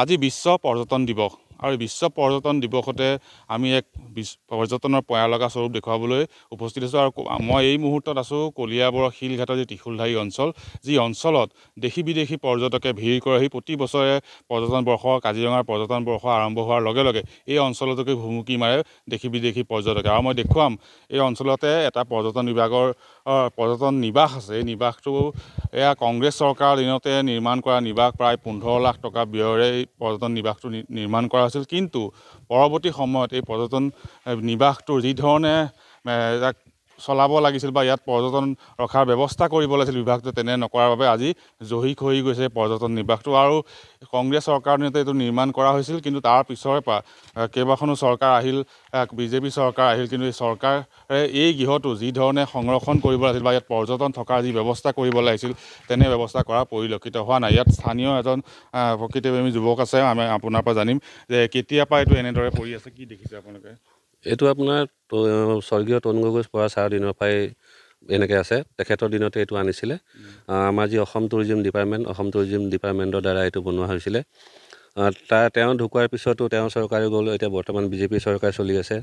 আজি বিশ্ব পৰ্যটন দিৱস আৰু বিশ্ব পৰ্যটন দিৱসতে আমি এক পৰ্যটনৰ পয়া লগা স্বৰূপ দেখুৱাবলৈ উপস্থিত আছোঁ আৰু মই এই মুহূৰ্তত আছোঁ কলিয়াবৰৰ শিলঘাটৰ যি তিশুলধাৰী অঞ্চল যি অঞ্চলত দেশী বিদেশী পৰ্যটকে ভিৰ কৰেহি প্ৰতি বছৰে পৰ্যটন বৰ্ষ কাজিৰঙাৰ পৰ্যটন বৰ্ষ আৰম্ভ হোৱাৰ লগে লগে এই অঞ্চলতকৈ ভুমুকি মাৰে দেশী বিদেশী পৰ্যটকে আৰু মই দেখুৱাম এই অঞ্চলতে এটা পৰ্যটন বিভাগৰ পৰ্যটন নিবাস আছে এই নিবাসটো এয়া কংগ্ৰেছ চৰকাৰৰ দিনতে নিৰ্মাণ কৰা নিবাস প্ৰায় পোন্ধৰ লাখ টকা ব্যয়ৰে এই পৰ্যটন নিবাসটো নিৰ্মাণ কৰা হৈছিল কিন্তু পৰৱৰ্তী সময়ত এই পৰ্যটন নিবাসটো যিধৰণে চলাব লাগিছিল বা ইয়াত পৰ্যটন ৰখাৰ ব্যৱস্থা কৰিব লাগিছিল বিভাগটো তেনে নকৰাৰ বাবে আজি জহি খহি গৈছে পৰ্যটন নিৰ্বাহটো আৰু কংগ্ৰেছ চৰকাৰৰ দিনতে এইটো নিৰ্মাণ কৰা হৈছিল কিন্তু তাৰ পিছৰে পৰা কেইবাখনো চৰকাৰ আহিল বি জে পি চৰকাৰ আহিল কিন্তু এই চৰকাৰে এই গৃহটো যিধৰণে সংৰক্ষণ কৰিব লাগিছিল বা ইয়াত পৰ্যটন থকাৰ যি ব্যৱস্থা কৰিব লাগিছিল তেনে ব্যৱস্থা কৰা পৰিলক্ষিত হোৱা নাই ইয়াত স্থানীয় এজন প্ৰকৃতিপ্ৰেমী যুৱক আছে আমি আপোনাৰ পৰা জানিম যে কেতিয়াৰ পৰা এইটো এনেদৰে পৰি আছে কি দেখিছে আপোনালোকে এইটো আপোনাৰ স্বৰ্গীয় তৰুণ গগৈ পৰা ছাৰৰ দিনৰ পৰাই এনেকৈ আছে তেখেতৰ দিনতে এইটো আনিছিলে আমাৰ যি Assam tourism department Assam tourism ডিপাৰ্টমেণ্টৰ দ্বাৰা এইটো বনোৱা হৈছিলে তাৰ তেওঁ ঢুকোৱাৰ পিছতো তেওঁ চৰকাৰে গ'ল এতিয়া বৰ্তমান বিজেপি চৰকাৰ চলি আছে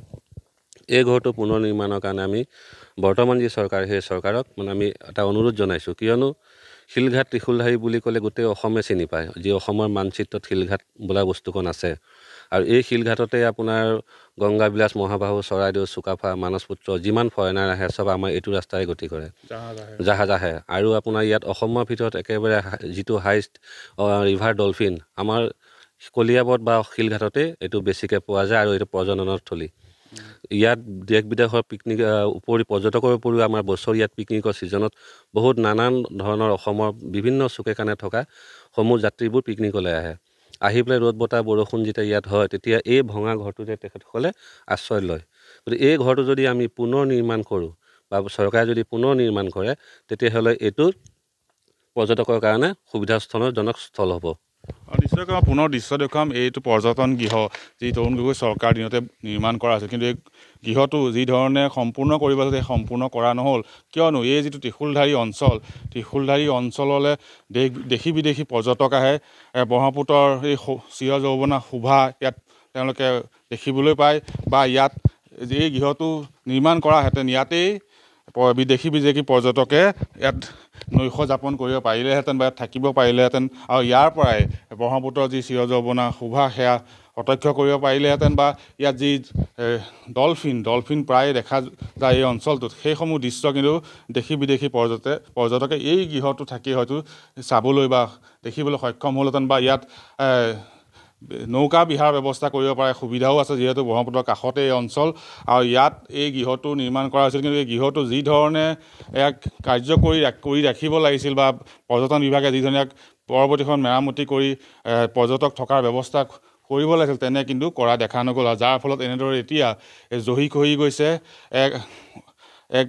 এই ঘৰটো পুনৰ নিৰ্মাণৰ কাৰণে আমি বৰ্তমান যি চৰকাৰ সেই চৰকাৰক মানে আমি এটা অনুৰোধ জনাইছোঁ কিয়নো শিলঘাট ত্ৰিশূলধাৰী বুলি ক'লে গোটেই অসমে চিনি পায় যি অসমৰ মানচিত্ৰত শিলঘাট বোলা বস্তুখন আছে আৰু এই শিলঘাটতে আপোনাৰ গংগাবিলাস মহাবাহু চৰাইদেউ চুকাফা মানসপুত্ৰ যিমান ফৰেনাৰ আহে চব আমাৰ এইটো ৰাস্তাই গতি কৰে জাহাজ আহে আৰু আপোনাৰ ইয়াত অসমৰ ভিতৰত একেবাৰে যিটো হাইষ্ট ৰিভাৰ ডলফিন আমাৰ কলিয়াবত বা শিলঘাটতে এইটো বেছিকৈ পোৱা যায় আৰু এইটো প্ৰজননৰ থলী ইয়াত দেশ বিদেশৰ পিকনিক উপৰি পৰ্যটকৰ উপৰিও আমাৰ বছৰ ইয়াত পিকনিকৰ ছিজনত বহুত নানান ধৰণৰ অসমৰ বিভিন্ন চুকে কাণে থকা সমূহ যাত্ৰীবোৰ পিকনিকলৈ আহে আহি পেলাই ৰ'দ বতাহ বৰষুণ যেতিয়া ইয়াত হয় তেতিয়া এই ভঙা ঘৰটো যে তেখেতসকলে আশ্ৰয় লয় গতিকে এই ঘৰটো যদি আমি পুনৰ নিৰ্মাণ কৰোঁ বা চৰকাৰে যদি পুনৰ নিৰ্মাণ কৰে তেতিয়াহ'লে এইটো পৰ্যটকৰ কাৰণে সুবিধাস্থলজনক স্থল হ'ব নিশ্চয়কৈ মই পুনৰ দৃশ্য দেখুৱাম এইটো পৰ্যটন গৃহ যি তৰুণ গগৈ চৰকাৰৰ দিনতে নিৰ্মাণ কৰা আছিল কিন্তু এই গৃহটো যিধৰণে সম্পূৰ্ণ কৰিব লাগে সম্পূৰ্ণ কৰা নহ'ল কিয়নো এই যিটো ত্ৰিশুলধাৰী অঞ্চল ত্ৰিশুলধাৰী অঞ্চললৈ দেশ দেশী বিদেশী পৰ্যটক আহে ব্ৰহ্মপুত্ৰৰ এই চিৰ যৌৱনা শোভা ইয়াত তেওঁলোকে দেখিবলৈ পায় বা ইয়াত এই গৃহটো নিৰ্মাণ কৰাহেঁতেন ইয়াতেই বিদেশী বিদেশী পৰ্যটকে ইয়াত নৈশ যাপন কৰিব পাৰিলেহেঁতেন বা থাকিব পাৰিলেহেঁতেন আৰু ইয়াৰ পৰাই ব্ৰহ্মপুত্ৰৰ যি চিৰযৌৱনা শোভা সেয়া প্ৰত্যক্ষ কৰিব পাৰিলেহেঁতেন বা ইয়াত যি ডলফিন ডলফিন প্ৰায়ে দেখা যায় এই অঞ্চলটোত সেইসমূহ দৃশ্য কিন্তু দেশী বিদেশী পৰ্যটক পৰ্যটকে এই গৃহটো থাকি হয়তো চাবলৈ বা দেখিবলৈ সক্ষম হ'লহেঁতেন বা ইয়াত নৌকা বিহাৰ ব্যৱস্থা কৰিব পাৰে সুবিধাও আছে যিহেতু ব্ৰহ্মপুত্ৰৰ কাষতে এই অঞ্চল আৰু ইয়াত এই গৃহটো নিৰ্মাণ কৰা হৈছিল কিন্তু এই গৃহটো যি ধৰণে ইয়াক কাৰ্যকৰী কৰি ৰাখিব লাগিছিল বা পৰ্যটন বিভাগে যিধৰণে ইয়াক পৰৱৰ্তীখন মেৰামতি কৰি পৰ্যটক থকাৰ ব্যৱস্থা কৰিব লাগিছিল তেনে কিন্তু কৰা দেখা নগ'ল আৰু যাৰ ফলত এনেদৰে এতিয়া এই জহি খহি গৈছে এক এক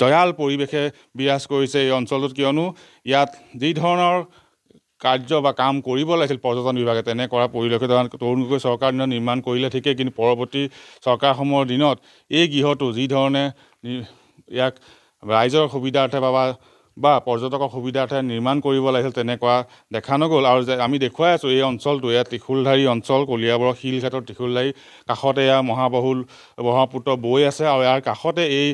জয়াল পৰিৱেশে বিৰাজ কৰিছে এই অঞ্চলটোত কিয়নো ইয়াত যি ধৰণৰ কাৰ্য বা কাম কৰিব লাগিছিল পৰ্যটন বিভাগে তেনে কৰা পৰিলক্ষিত তৰুণ গগৈ চৰকাৰৰ দিনত নিৰ্মাণ কৰিলে ঠিকেই কিন্তু পৰৱৰ্তী চৰকাৰসমূহৰ দিনত এই গৃহটো যিধৰণে ইয়াক ৰাইজৰ সুবিধাৰ্থে বা বা পৰ্যটকৰ সুবিধাৰ্থে নিৰ্মাণ কৰিব লাগিছিল তেনে কৰা দেখা নগ'ল আৰু যে আমি দেখুৱাই আছোঁ এই অঞ্চলটো এয়া ত্ৰিশুলধাৰী অঞ্চল কলিয়াবৰৰ শিলঘাটৰ ত্ৰিশূলধাৰী কাষতে এয়া মহাবহুল ব্ৰহ্মপুত্ৰ বৈ আছে আৰু ইয়াৰ কাষতে এই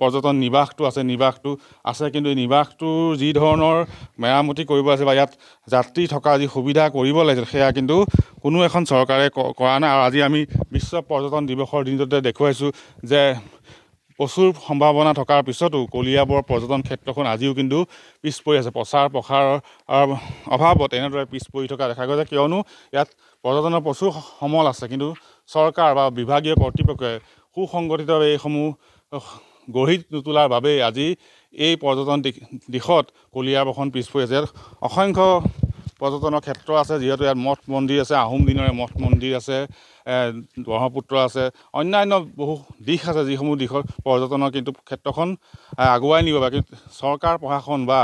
পৰ্যটন নিবাসটো আছে নিবাসটো আছে কিন্তু এই নিবাসটোৰ যি ধৰণৰ মেৰামতি কৰিব আছে বা ইয়াত যাত্ৰী থকা যি সুবিধা কৰিব লাগিছিল সেয়া কিন্তু কোনো এখন চৰকাৰে কৰা নাই আৰু আজি আমি বিশ্ব পৰ্যটন দিৱসৰ দিনটোতে দেখুৱাইছোঁ যে প্ৰচুৰ সম্ভাৱনা থকাৰ পিছতো কলিয়াবৰ পৰ্যটন ক্ষেত্ৰখন আজিও কিন্তু পিছ পৰি আছে প্ৰচাৰ প্ৰসাৰৰ অভাৱত এনেদৰে পিছ পৰি থকা দেখা গৈছে কিয়নো ইয়াত পৰ্যটনৰ প্ৰচুৰ সমল আছে কিন্তু চৰকাৰ বা বিভাগীয় কৰ্তৃপক্ষই সুসংগঠিতভাৱে এইসমূহ গঢ়ি নোতোলাৰ বাবেই আজি এই পৰ্যটন দিশ দিশত কলিয়াবৰখন পিছ পৰি আছে অসংখ্য পৰ্যটনৰ ক্ষেত্ৰ আছে যিহেতু ইয়াত মঠ মন্দিৰ আছে আহোম দিনৰে মঠ মন্দিৰ আছে ব্ৰহ্মপুত্ৰ আছে অন্যান্য বহু দিশ আছে যিসমূহ দিশৰ পৰ্যটনৰ কিন্তু ক্ষেত্ৰখন আগুৱাই নিব পাৰে কিন্তু চৰকাৰ প্ৰশাসন বা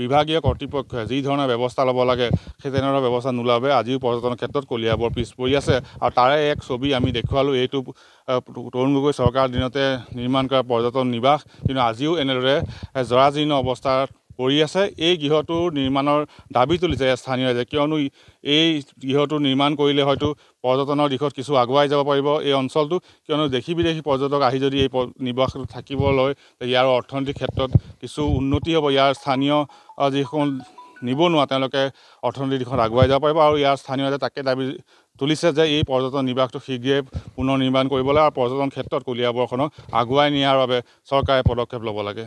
বিভাগীয় কৰ্তৃপক্ষই যি ধৰণে ব্যৱস্থা ল'ব লাগে সেই তেনেধৰণৰ ব্যৱস্থা নোলাবে আজিও পৰ্যটনৰ ক্ষেত্ৰত কলিয়াবৰ পিছ পৰি আছে আৰু তাৰে এক ছবি আমি দেখুৱালোঁ এইটো তৰুণ গগৈ চৰকাৰৰ দিনতে নিৰ্মাণ কৰা পৰ্যটন নিবাস কিন্তু আজিও এনেদৰে জৰাজীৰ্ণ অৱস্থাত পৰি আছে এই গৃহটো নিৰ্মাণৰ দাবী তুলিছে স্থানীয় ৰাইজে কিয়নো এই গৃহটো নিৰ্মাণ কৰিলে হয়তো পৰ্যটনৰ দিশত কিছু আগুৱাই যাব পাৰিব এই অঞ্চলটো কিয়নো দেশী বিদেশী পৰ্যটক আহি যদি এই নিৰ্বাসটো থাকিব লয় ইয়াৰ অৰ্থনৈতিক ক্ষেত্ৰত কিছু উন্নতি হ'ব ইয়াৰ স্থানীয় যিসকল নিবনুৱা তেওঁলোকে অৰ্থনৈতিক দিশত আগুৱাই যাব পাৰিব আৰু ইয়াৰ স্থানীয় ৰাইজে তাকে দাবী তুলিছে যে এই পৰ্যটন নিবাসটো শীঘ্ৰে পুনৰ নিৰ্মাণ কৰিবলৈ আৰু পৰ্যটন ক্ষেত্ৰত কলিয়াবৰখনক আগুৱাই নিয়াৰ বাবে চৰকাৰে পদক্ষেপ ল'ব লাগে